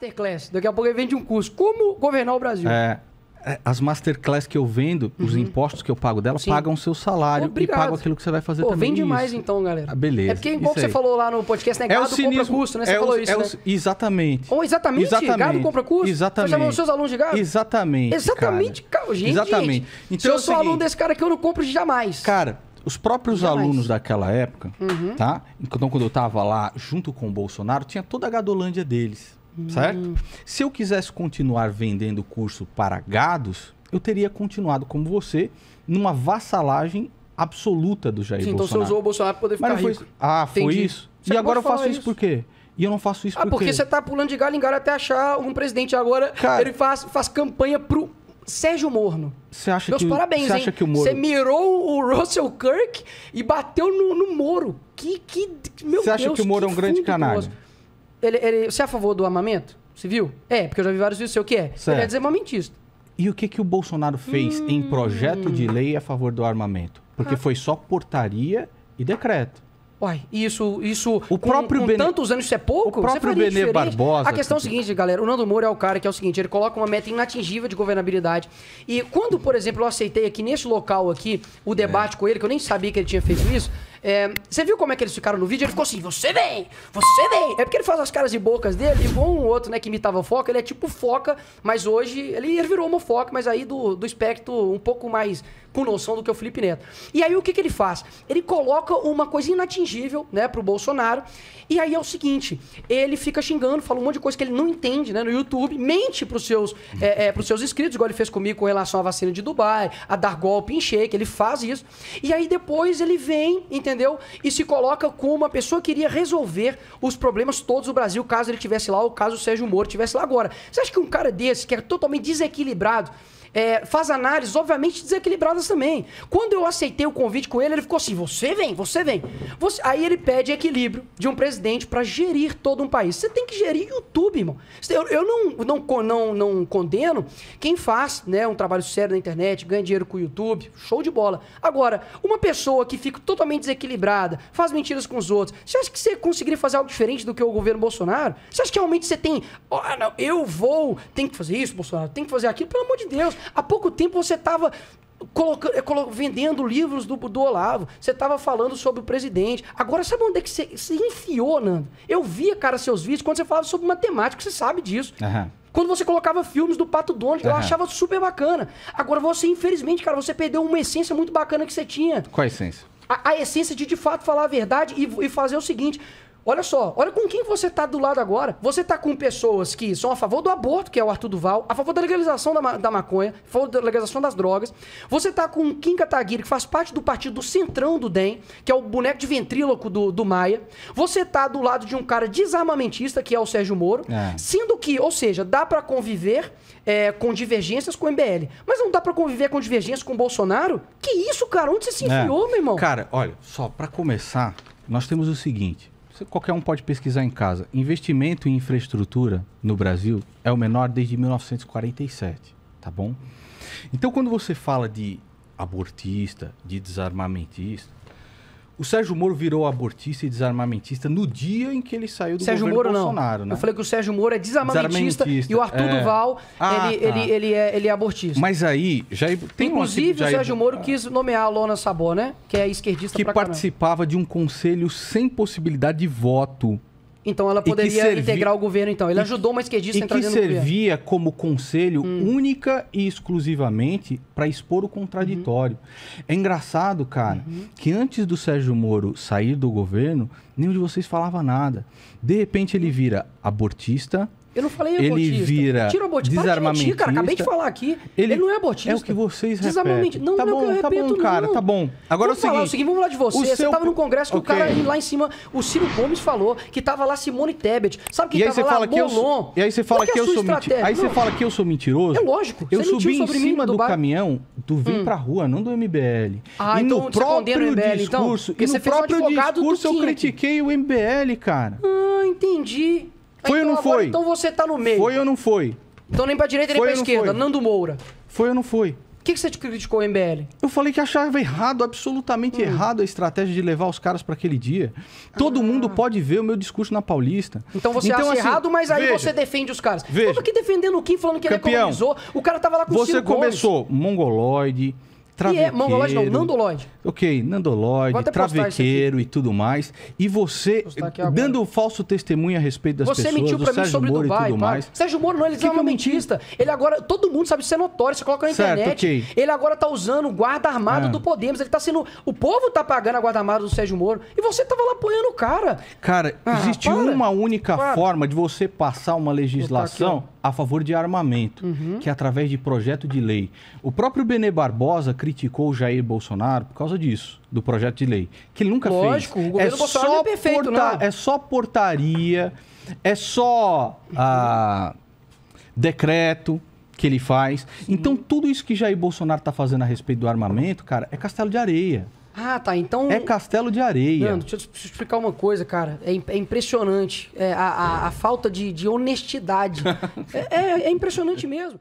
masterclass. Daqui a pouco ele vende um curso. Como governar o Brasil? É, é as masterclass que eu vendo, uhum. os impostos que eu pago dela, Sim. pagam o seu salário Obrigado. e pagam aquilo que você vai fazer Pô, também. Vende mais então, galera. Ah, beleza. É porque igual que você falou lá no podcast, né? Gado é o cinismo, compra custo, né? Você é falou o, isso, é né? O, exatamente. Ou oh, exatamente, exatamente. Gado compra custo? Exatamente. Você chamou os seus alunos de gado? Exatamente, Exatamente, cara. cara. Gente, exatamente. Gente, então, se eu é sou seguinte, aluno desse cara aqui, eu não compro jamais. Cara, os próprios Jamais. alunos daquela época, uhum. tá? Então, quando eu tava lá junto com o Bolsonaro, tinha toda a gadolândia deles certo? Se eu quisesse continuar vendendo curso para gados, eu teria continuado como você numa vassalagem absoluta do Jair Sim, Bolsonaro. Então você usou o Bolsonaro para poder ficar Mas foi... Ah, foi Entendi. isso? Você e agora eu faço isso. por quê? E eu não faço isso ah, por porque você tá pulando de galho em galho até achar um presidente. Agora Cara, ele faz, faz campanha pro Sérgio Morno. Você acha Meus que, parabéns, você hein? Acha que o Moro... Você mirou o Russell Kirk e bateu no, no Moro. Que, que, meu Você acha Deus, que o Moro é um grande canário? Ele, ele, você é a favor do armamento civil? É, porque eu já vi vários vídeos seu que é. Certo. Ele é desarmamentista. E o que, que o Bolsonaro fez hum... em projeto de lei a favor do armamento? Porque ah. foi só portaria e decreto. Uai, isso, isso o com, próprio com Benê... tantos anos isso é pouco? O próprio é Benê diferente? Barbosa. A questão que... é o seguinte, galera, o Nando Moura é o cara que é o seguinte, ele coloca uma meta inatingível de governabilidade. E quando, por exemplo, eu aceitei aqui neste local aqui o debate é. com ele, que eu nem sabia que ele tinha feito isso, é, você viu como é que eles ficaram no vídeo? Ele ficou assim, você vem, você vem. É porque ele faz as caras e bocas dele, igual um outro, né, que imitava Foca. Ele é tipo Foca, mas hoje ele virou uma Foca, mas aí do, do espectro um pouco mais com noção do que o Felipe Neto. E aí o que, que ele faz? Ele coloca uma coisa inatingível, né, pro Bolsonaro. E aí é o seguinte, ele fica xingando, fala um monte de coisa que ele não entende, né, no YouTube, mente pros seus, é, é, pros seus inscritos, igual ele fez comigo com relação à vacina de Dubai, a dar golpe em shake, ele faz isso. E aí depois ele vem, entendeu? entendeu? E se coloca como uma pessoa que iria resolver os problemas todos do Brasil, caso ele estivesse lá ou caso o Sérgio Moro estivesse lá agora. Você acha que um cara desse, que é totalmente desequilibrado, é, faz análises, obviamente, desequilibradas também. Quando eu aceitei o convite com ele, ele ficou assim: você vem, você vem. Você... Aí ele pede equilíbrio de um presidente para gerir todo um país. Você tem que gerir YouTube, irmão. Eu, eu não, não, não, não condeno quem faz né, um trabalho sério na internet, ganha dinheiro com o YouTube, show de bola. Agora, uma pessoa que fica totalmente desequilibrada, faz mentiras com os outros, você acha que você conseguiria fazer algo diferente do que o governo Bolsonaro? Você acha que realmente você tem. Oh, não, eu vou, tem que fazer isso, Bolsonaro, tem que fazer aquilo? Pelo amor de Deus. Há pouco tempo você estava eh, vendendo livros do, do Olavo, você estava falando sobre o presidente. Agora, sabe onde é que você se enfiou, Nando? Eu via, cara, seus vídeos quando você falava sobre matemática, você sabe disso. Uhum. Quando você colocava filmes do Pato Donald, uhum. eu achava super bacana. Agora, você, infelizmente, cara, você perdeu uma essência muito bacana que você tinha. Qual a essência? A, a essência de, de fato, falar a verdade e, e fazer o seguinte Olha só, olha com quem você está do lado agora. Você está com pessoas que são a favor do aborto, que é o Arthur Duval, a favor da legalização da, ma da maconha, a favor da legalização das drogas. Você está com Kim Kataguiri, que faz parte do partido do Centrão do DEM, que é o boneco de ventríloco do, do Maia. Você está do lado de um cara desarmamentista, que é o Sérgio Moro. É. Sendo que, ou seja, dá para conviver é, com divergências com o MBL. Mas não dá para conviver com divergências com o Bolsonaro? Que isso, cara? Onde você se é. enfiou, é. meu irmão? Cara, olha, só para começar, nós temos o seguinte qualquer um pode pesquisar em casa. Investimento em infraestrutura no Brasil é o menor desde 1947, tá bom? Então, quando você fala de abortista, de desarmamentista, o Sérgio Moro virou abortista e desarmamentista no dia em que ele saiu do Sérgio governo Moro, Bolsonaro, não. né? Eu falei que o Sérgio Moro é desarmamentista, e o Arthur é... Duval, ah, ele, tá. ele, ele, é, ele é abortista. Mas aí, já tem Inclusive, um tipo o Sérgio Moro ah. quis nomear a Lona Sabor, né? Que é esquerdista Que participava caramba. de um conselho sem possibilidade de voto então ela poderia servi... integrar o governo, então. Ele e... ajudou uma esquerdista a entrar que servia como conselho hum. única e exclusivamente para expor o contraditório. Uhum. É engraçado, cara, uhum. que antes do Sérgio Moro sair do governo, nenhum de vocês falava nada. De repente ele vira abortista, eu não falei ele abortista. vira Tira o abortista. desarmamentista. Mentir, cara. Acabei de falar aqui. Ele, ele, não é abortista. É o que vocês repetem. Não, tá não bom, é o que eu tá Tá bom, cara, não. tá bom. Agora vamos é o, seguinte, falar o seguinte. Vamos falar de você. Você seu... tava no congresso que o cara lá em cima, o Ciro Gomes falou que tava lá Simone Tebet. Sabe quem e aí tava você lá? Fala que Molon. Eu, e aí você fala que, que é eu sou mentiroso. Aí você fala que eu sou mentiroso. É lógico. Eu subi em cima do caminhão tu Vem hum. Pra Rua, não do MBL. Ah, então você condena o MBL, então? E no próprio discurso eu critiquei o MBL, cara. Ah, entendi foi? então você tá no meio. Foi ou não foi? Então nem pra direita nem foi pra esquerda. Nando Moura. Foi ou não foi? O que, que você criticou o MBL? Eu falei que achava errado, absolutamente hum. errado a estratégia de levar os caras para aquele dia. Todo ah. mundo pode ver o meu discurso na Paulista. Então você então, acha assim, errado, mas aí veja, você defende os caras. Veja, que defendendo o Kim, falando que campeão, ele economizou. O cara tava lá com Você começou mongoloide, Travequeiro. E é mongolóide não, nandolóide. Ok, nandolóide, travequeiro e tudo mais. E você, dando falso testemunho a respeito das você pessoas, mentiu pra mim Sérgio sobre Moro Dubai, e tudo mais. Sérgio Moro não, ele que é armamentista. Ele agora, todo mundo sabe, isso é notório, você coloca na internet. Certo, okay. Ele agora tá usando o guarda armado ah. do Podemos. Ele tá sendo, o povo tá pagando a guarda armada do Sérgio Moro. E você tava lá apoiando o cara. Cara, ah, existe para, uma única para. forma de você passar uma legislação a favor de armamento, uhum. que é através de projeto de lei. O próprio Benê Barbosa criticou o Jair Bolsonaro por causa disso, do projeto de lei, que ele nunca Lógico, fez. Lógico, o governo é Bolsonaro só é perfeito, porta... não. É só portaria, é só ah, decreto que ele faz. Sim. Então, tudo isso que Jair Bolsonaro está fazendo a respeito do armamento, cara, é castelo de areia. Ah, tá. Então. É Castelo de Areia. Nando, deixa eu te explicar uma coisa, cara. É, é impressionante é, a, a, a, falta de, de honestidade. É, é, é impressionante mesmo.